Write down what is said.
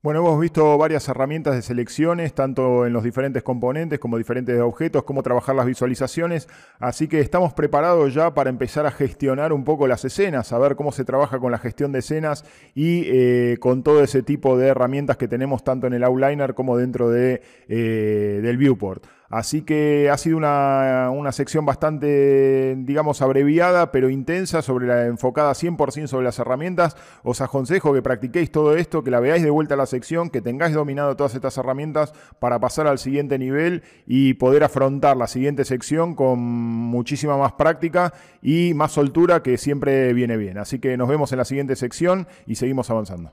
Bueno, hemos visto varias herramientas de selecciones, tanto en los diferentes componentes como diferentes objetos, cómo trabajar las visualizaciones, así que estamos preparados ya para empezar a gestionar un poco las escenas, a ver cómo se trabaja con la gestión de escenas y eh, con todo ese tipo de herramientas que tenemos tanto en el Outliner como dentro eh, del Viewport. Así que ha sido una, sección bastante, digamos, abreviada, pero intensa, sobre la enfocada 100% sobre las herramientas. Os aconsejo que practiquéis todo esto, que la veáis de vuelta a la sección, que tengáis dominado todas estas herramientas para pasar al siguiente nivel y poder afrontar la siguiente sección con muchísima más práctica y más soltura que siempre viene bien. Así que nos vemos en la siguiente sección y seguimos avanzando.